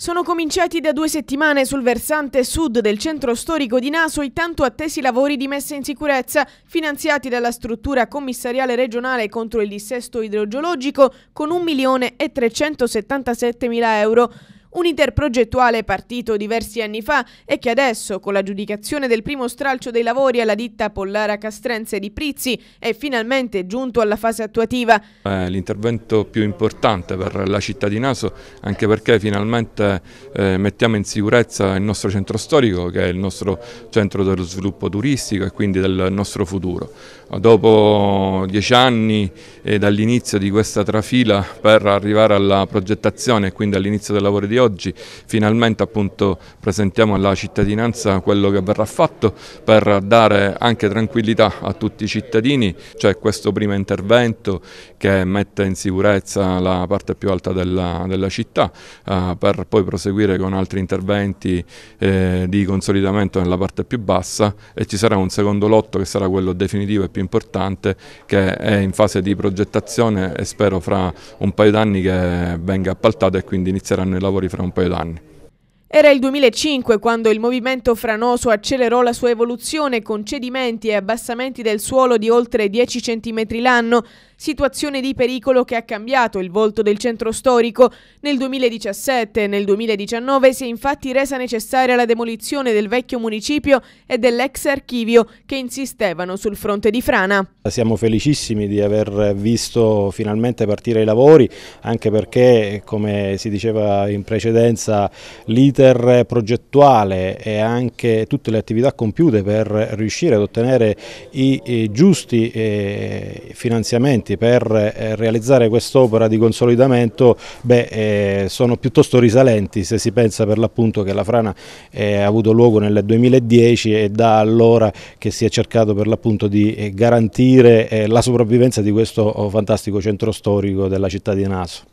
Sono cominciati da due settimane sul versante sud del centro storico di Naso i tanto attesi lavori di messa in sicurezza finanziati dalla struttura commissariale regionale contro il dissesto idrogeologico con 1.377.000 euro. Un iter progettuale partito diversi anni fa e che adesso, con l'aggiudicazione del primo stralcio dei lavori alla ditta Pollara Castrense di Prizzi, è finalmente giunto alla fase attuativa. È eh, l'intervento più importante per la città di Naso, anche perché finalmente eh, mettiamo in sicurezza il nostro centro storico, che è il nostro centro dello sviluppo turistico e quindi del nostro futuro. Dopo dieci anni eh, dall'inizio di questa trafila per arrivare alla progettazione e quindi all'inizio del lavoro di oggi finalmente appunto presentiamo alla cittadinanza quello che verrà fatto per dare anche tranquillità a tutti i cittadini, cioè questo primo intervento che mette in sicurezza la parte più alta della, della città eh, per poi proseguire con altri interventi eh, di consolidamento nella parte più bassa e ci sarà un secondo lotto che sarà quello definitivo e più importante che è in fase di progettazione e spero fra un paio d'anni che venga appaltato e quindi inizieranno i lavori fra un paio d'anni. Era il 2005 quando il movimento franoso accelerò la sua evoluzione con cedimenti e abbassamenti del suolo di oltre 10 cm l'anno, situazione di pericolo che ha cambiato il volto del centro storico. Nel 2017 e nel 2019 si è infatti resa necessaria la demolizione del vecchio municipio e dell'ex archivio che insistevano sul fronte di Frana. Siamo felicissimi di aver visto finalmente partire i lavori, anche perché, come si diceva in precedenza, l'iter progettuale e anche tutte le attività compiute per riuscire ad ottenere i giusti eh, finanziamenti strumenti per eh, realizzare quest'opera di consolidamento beh, eh, sono piuttosto risalenti se si pensa per l'appunto che la frana eh, ha avuto luogo nel 2010 e da allora che si è cercato per l'appunto di garantire la sopravvivenza di questo oh, fantastico centro storico della città di Naso.